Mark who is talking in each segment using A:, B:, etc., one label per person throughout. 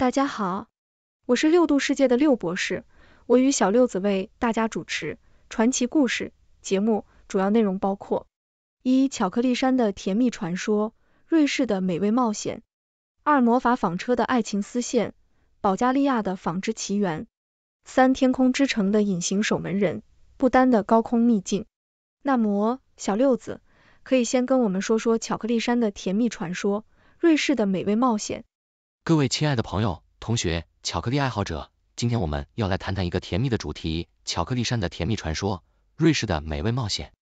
A: 大家好，我是六度世界的六博士，我与小六子为大家主持传奇故事节目，主要内容包括：一、巧克力山的甜蜜传说，瑞士的美味冒险；二、魔法纺车的爱情丝线，保加利亚的纺织奇缘；三、天空之城的隐形守门人，不丹的高空秘境。那么，小六子可以先跟我们说说巧克力山的甜蜜传说，瑞士的美味冒险。
B: 各位亲爱的朋友、同学、巧克力爱好者，今天我们要来谈谈一个甜蜜的主题——巧克力山的甜蜜传说，瑞士的美味冒险。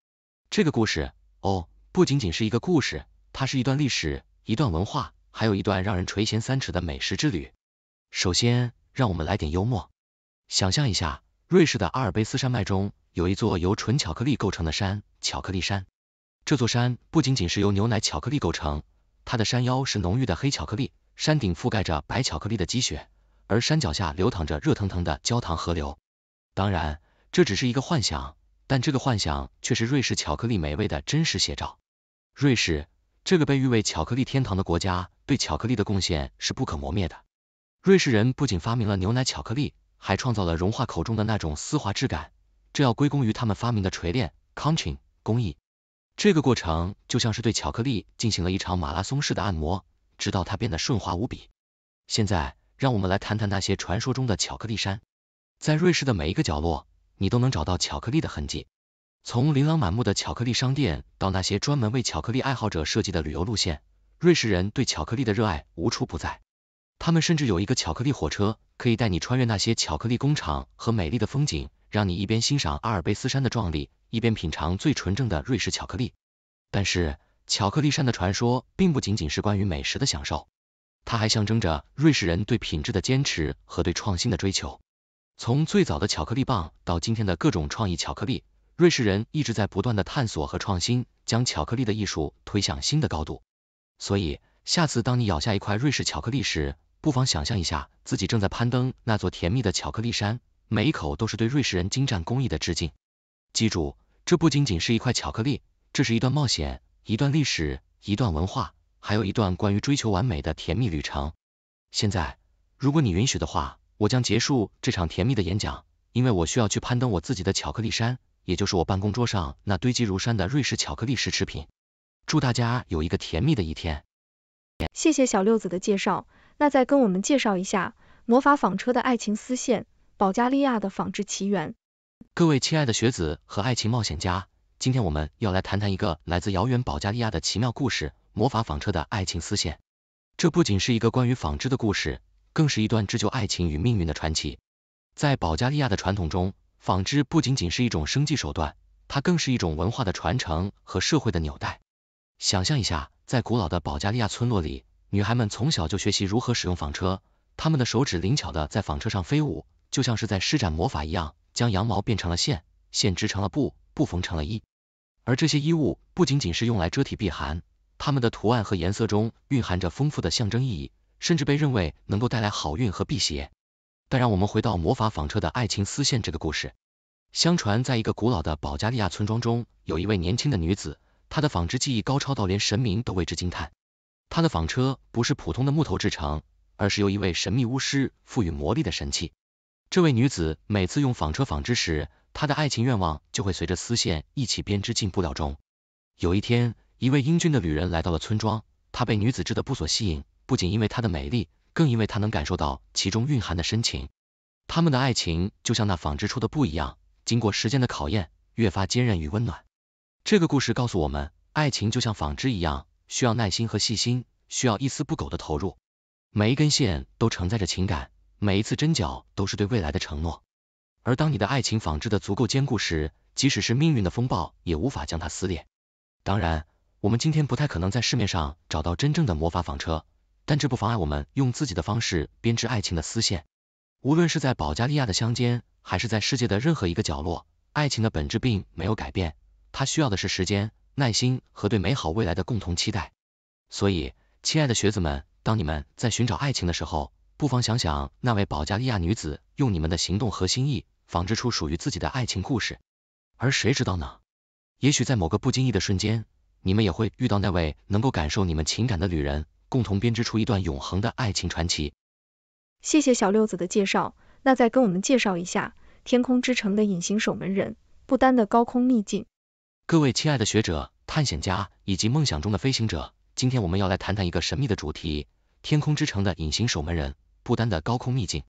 B: 这个故事哦，不仅仅是一个故事，它是一段历史，一段文化，还有一段让人垂涎三尺的美食之旅。首先，让我们来点幽默，想象一下，瑞士的阿尔卑斯山脉中有一座由纯巧克力构成的山——巧克力山。这座山不仅仅是由牛奶巧克力构成，它的山腰是浓郁的黑巧克力。山顶覆盖着白巧克力的积雪，而山脚下流淌着热腾腾的焦糖河流。当然，这只是一个幻想，但这个幻想却是瑞士巧克力美味的真实写照。瑞士这个被誉为“巧克力天堂”的国家，对巧克力的贡献是不可磨灭的。瑞士人不仅发明了牛奶巧克力，还创造了融化口中的那种丝滑质感，这要归功于他们发明的锤炼 （conching） 工艺。这个过程就像是对巧克力进行了一场马拉松式的按摩。直到它变得顺滑无比。现在，让我们来谈谈那些传说中的巧克力山。在瑞士的每一个角落，你都能找到巧克力的痕迹。从琳琅满目的巧克力商店到那些专门为巧克力爱好者设计的旅游路线，瑞士人对巧克力的热爱无处不在。他们甚至有一个巧克力火车，可以带你穿越那些巧克力工厂和美丽的风景，让你一边欣赏阿尔卑斯山的壮丽，一边品尝最纯正的瑞士巧克力。但是，巧克力山的传说并不仅仅是关于美食的享受，它还象征着瑞士人对品质的坚持和对创新的追求。从最早的巧克力棒到今天的各种创意巧克力，瑞士人一直在不断的探索和创新，将巧克力的艺术推向新的高度。所以，下次当你咬下一块瑞士巧克力时，不妨想象一下自己正在攀登那座甜蜜的巧克力山，每一口都是对瑞士人精湛工艺的致敬。记住，这不仅仅是一块巧克力，这是一段冒险。一段历史，一段文化，还有一段关于追求完美的甜蜜旅程。现在，如果你允许的话，我将结束这场甜蜜的演讲，因为我需要去攀登我自己的巧克力山，也就是我办公桌上那堆积如山的瑞士巧克力吃品。祝大家有一个甜蜜的一天。
A: 谢谢小六子的介绍，那再跟我们介绍一下魔法纺车的爱情丝线，保加利亚的纺织奇缘。
B: 各位亲爱的学子和爱情冒险家。今天我们要来谈谈一个来自遥远保加利亚的奇妙故事——魔法纺车的爱情丝线。这不仅是一个关于纺织的故事，更是一段织就爱情与命运的传奇。在保加利亚的传统中，纺织不仅仅是一种生计手段，它更是一种文化的传承和社会的纽带。想象一下，在古老的保加利亚村落里，女孩们从小就学习如何使用纺车，她们的手指灵巧的在纺车上飞舞，就像是在施展魔法一样，将羊毛变成了线，线织成了布。布缝成了衣，而这些衣物不仅仅是用来遮体避寒，它们的图案和颜色中蕴含着丰富的象征意义，甚至被认为能够带来好运和辟邪。但让我们回到魔法纺车的爱情丝线这个故事。相传，在一个古老的保加利亚村庄中，有一位年轻的女子，她的纺织技艺高超到连神明都为之惊叹。她的纺车不是普通的木头制成，而是由一位神秘巫师赋予魔力的神器。这位女子每次用纺车纺织时，他的爱情愿望就会随着丝线一起编织进布料中。有一天，一位英俊的旅人来到了村庄，他被女子织的布所吸引，不仅因为它的美丽，更因为他能感受到其中蕴含的深情。他们的爱情就像那纺织出的布一样，经过时间的考验，越发坚韧与温暖。这个故事告诉我们，爱情就像纺织一样，需要耐心和细心，需要一丝不苟的投入。每一根线都承载着情感，每一次针脚都是对未来的承诺。而当你的爱情纺织的足够坚固时，即使是命运的风暴也无法将它撕裂。当然，我们今天不太可能在市面上找到真正的魔法纺车，但这不妨碍我们用自己的方式编织爱情的丝线。无论是在保加利亚的乡间，还是在世界的任何一个角落，爱情的本质并没有改变，它需要的是时间、耐心和对美好未来的共同期待。所以，亲爱的学子们，当你们在寻找爱情的时候，不妨想想那位保加利亚女子，用你们的行动和心意。纺织出属于自己的爱情故事，而谁知道呢？也许在某个不经意的瞬间，你们也会遇到那位能够感受你们情感的旅人，共同编织出一段永恒的爱情传奇。
A: 谢谢小六子的介绍，那再跟我们介绍一下天空之城的隐形守门人，不丹的高空秘境。
B: 各位亲爱的学者、探险家以及梦想中的飞行者，今天我们要来谈谈一个神秘的主题——天空之城的隐形守门人，不丹的高空秘境。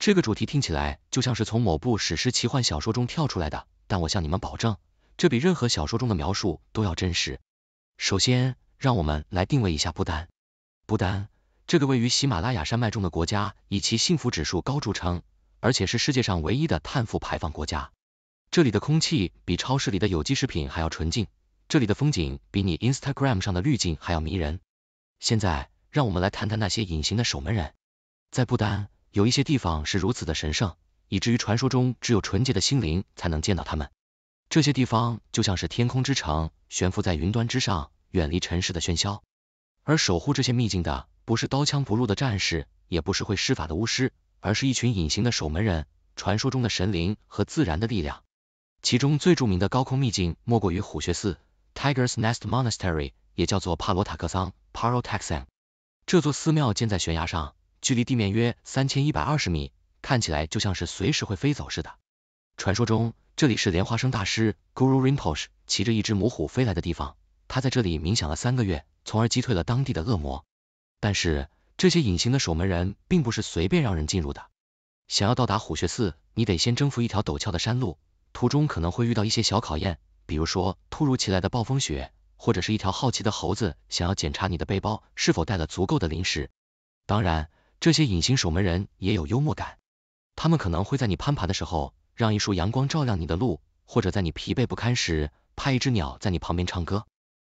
B: 这个主题听起来就像是从某部史诗奇幻小说中跳出来的，但我向你们保证，这比任何小说中的描述都要真实。首先，让我们来定位一下不丹。不丹这个位于喜马拉雅山脉中的国家，以其幸福指数高著称，而且是世界上唯一的碳负排放国家。这里的空气比超市里的有机食品还要纯净，这里的风景比你 Instagram 上的滤镜还要迷人。现在，让我们来谈谈那些隐形的守门人，在不丹。有一些地方是如此的神圣，以至于传说中只有纯洁的心灵才能见到它们。这些地方就像是天空之城，悬浮在云端之上，远离尘世的喧嚣。而守护这些秘境的，不是刀枪不入的战士，也不是会施法的巫师，而是一群隐形的守门人，传说中的神灵和自然的力量。其中最著名的高空秘境莫过于虎穴寺 （Tiger's Nest Monastery），也叫做帕罗塔克桑 （Paro t a x a n 这座寺庙建在悬崖上。距离地面约三千一百二十米，看起来就像是随时会飞走似的。传说中，这里是莲花生大师 Guru Rinpoche 骑着一只母虎飞来的地方，他在这里冥想了三个月，从而击退了当地的恶魔。但是，这些隐形的守门人并不是随便让人进入的。想要到达虎穴寺，你得先征服一条陡峭的山路，途中可能会遇到一些小考验，比如说突如其来的暴风雪，或者是一条好奇的猴子想要检查你的背包是否带了足够的零食。当然。这些隐形守门人也有幽默感，他们可能会在你攀爬的时候让一束阳光照亮你的路，或者在你疲惫不堪时，拍一只鸟在你旁边唱歌。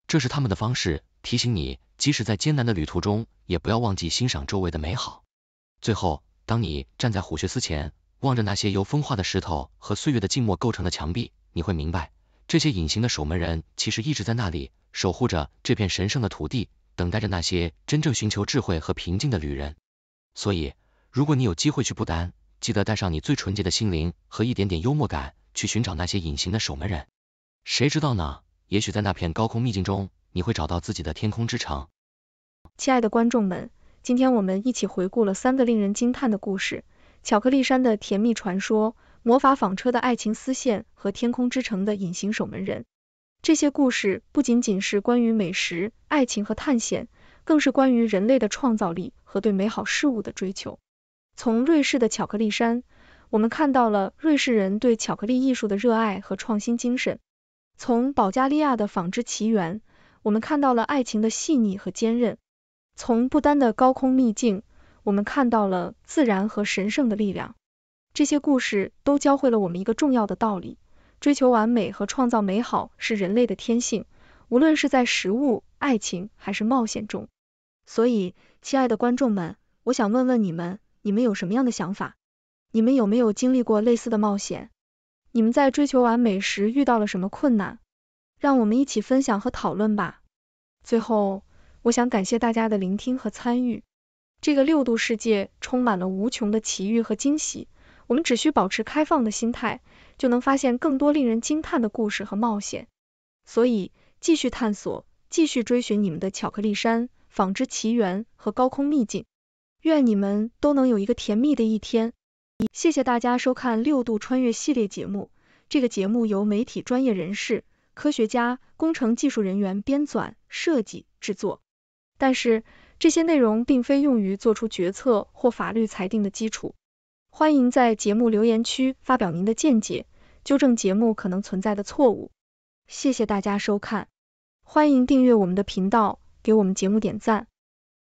B: 这是他们的方式，提醒你即使在艰难的旅途中，也不要忘记欣赏周围的美好。最后，当你站在虎穴寺前，望着那些由风化的石头和岁月的静默构成的墙壁，你会明白，这些隐形的守门人其实一直在那里守护着这片神圣的土地，等待着那些真正寻求智慧和平静的旅人。所以，如果你有机会去不丹，记得带上你最纯洁的心灵和一点点幽默感，去寻找那些隐形的守门人。谁知道呢？也许在那片高空秘境中，你会找到自己的天空之城。
A: 亲爱的观众们，今天我们一起回顾了三个令人惊叹的故事：巧克力山的甜蜜传说、魔法纺车的爱情丝线和天空之城的隐形守门人。这些故事不仅仅是关于美食、爱情和探险。更是关于人类的创造力和对美好事物的追求。从瑞士的巧克力山，我们看到了瑞士人对巧克力艺术的热爱和创新精神；从保加利亚的纺织奇缘，我们看到了爱情的细腻和坚韧；从不丹的高空秘境，我们看到了自然和神圣的力量。这些故事都教会了我们一个重要的道理：追求完美和创造美好是人类的天性，无论是在食物、爱情还是冒险中。所以，亲爱的观众们，我想问问你们，你们有什么样的想法？你们有没有经历过类似的冒险？你们在追求完美时遇到了什么困难？让我们一起分享和讨论吧。最后，我想感谢大家的聆听和参与。这个六度世界充满了无穷的奇遇和惊喜，我们只需保持开放的心态，就能发现更多令人惊叹的故事和冒险。所以，继续探索，继续追寻你们的巧克力山。纺织奇缘和高空秘境，愿你们都能有一个甜蜜的一天。谢谢大家收看六度穿越系列节目。这个节目由媒体专业人士、科学家、工程技术人员编纂、设计、制作，但是这些内容并非用于做出决策或法律裁定的基础。欢迎在节目留言区发表您的见解，纠正节目可能存在的错误。谢谢大家收看，欢迎订阅我们的频道。给我们节目点赞。